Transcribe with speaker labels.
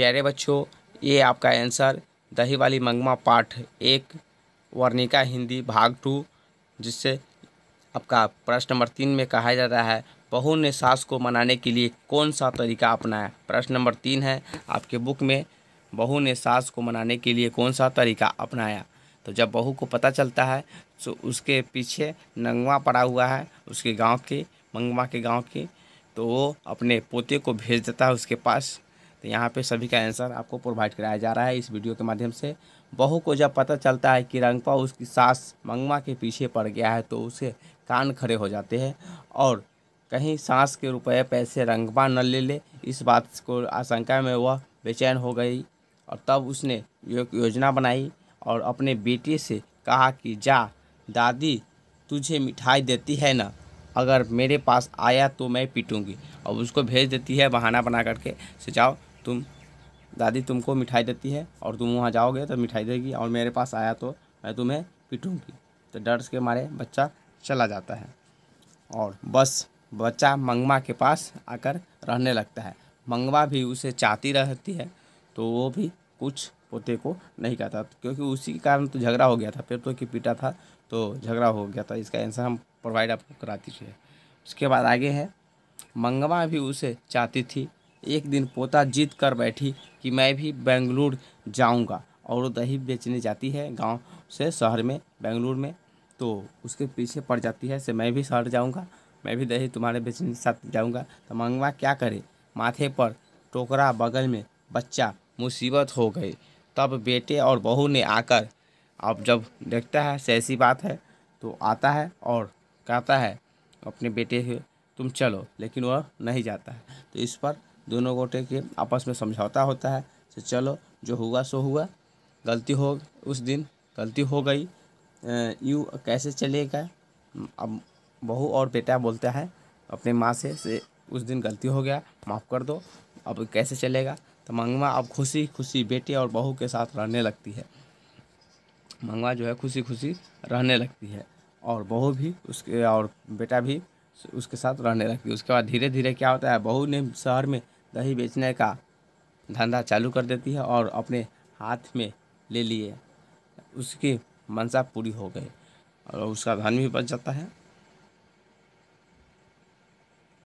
Speaker 1: प्यारे बच्चों ये आपका आंसर दही वाली मंगमा पाठ एक वर्णिका हिंदी भाग टू जिससे आपका प्रश्न नंबर तीन में कहा जा रहा है बहू ने सास को मनाने के लिए कौन सा तरीका अपनाया प्रश्न नंबर तीन है आपके बुक में बहू ने सास को मनाने के लिए कौन सा तरीका अपनाया तो जब बहू को पता चलता है तो उसके पीछे नंगवा पड़ा हुआ है उसके गांव के मंगवा के गांव के तो वो अपने पोते को भेज देता है उसके पास तो यहाँ पे सभी का आंसर आपको प्रोवाइड कराया जा रहा है इस वीडियो के माध्यम से बहू को जब पता चलता है कि रंगपा उसकी सास मंगमा के पीछे पड़ गया है तो उसे कान खड़े हो जाते हैं और कहीं सांस के रुपये पैसे रंगपा न ले ले इस बात को आशंका में वह बेचैन हो गई और तब उसने एक योजना बनाई और अपने बेटे से कहा कि जा दादी तुझे मिठाई देती है ना अगर मेरे पास आया तो मैं पीटूंगी और उसको भेज देती है बहाना बना करके से जाओ तुम दादी तुमको मिठाई देती है और तुम वहाँ जाओगे तो मिठाई देगी और मेरे पास आया तो मैं तुम्हें पिटूँगी तो डर के मारे बच्चा चला जाता है और बस बच्चा मंगमा के पास आकर रहने लगता है मंगवा भी उसे चाहती रहती है तो वो भी कुछ पोते को नहीं कहता क्योंकि उसी के कारण तो झगड़ा हो गया था फिर तो कि पीटा था तो झगड़ा हो गया था इसका आंसर हम प्रोवाइड आपको कराती थी उसके बाद आगे है मंगमा भी उसे चाहती थी एक दिन पोता जीत कर बैठी कि मैं भी बेंगलुरु जाऊंगा और वो दही बेचने जाती है गांव से शहर में बेंगलुरु में तो उसके पीछे पड़ जाती है से मैं भी शहर जाऊंगा मैं भी दही तुम्हारे बेचने के साथ जाऊंगा तो मंगवा क्या करे माथे पर टोकरा बगल में बच्चा मुसीबत हो गई तब बेटे और बहू ने आकर अब जब देखता है से ऐसी बात है तो आता है और कहता है अपने बेटे से तुम चलो लेकिन वह नहीं जाता है तो इस पर दोनों गोटे के आपस में समझौता होता है तो चलो जो हुआ सो हुआ गलती हो उस दिन गलती हो गई यू कैसे चलेगा अब बहू और बेटा बोलता है अपने माँ से, से उस दिन गलती हो गया माफ़ कर दो अब कैसे चलेगा तो मंगवा अब खुशी खुशी बेटे और बहू के साथ रहने लगती है मंगवा जो है खुशी खुशी रहने लगती है और बहू भी उसके और बेटा भी उसके साथ रहने लगती उसके बाद धीरे धीरे क्या होता है बहू ने शहर में दही बेचने का धंधा चालू कर देती है और अपने हाथ में ले लिए उसकी मंशा पूरी हो गई और उसका धन भी बच जाता है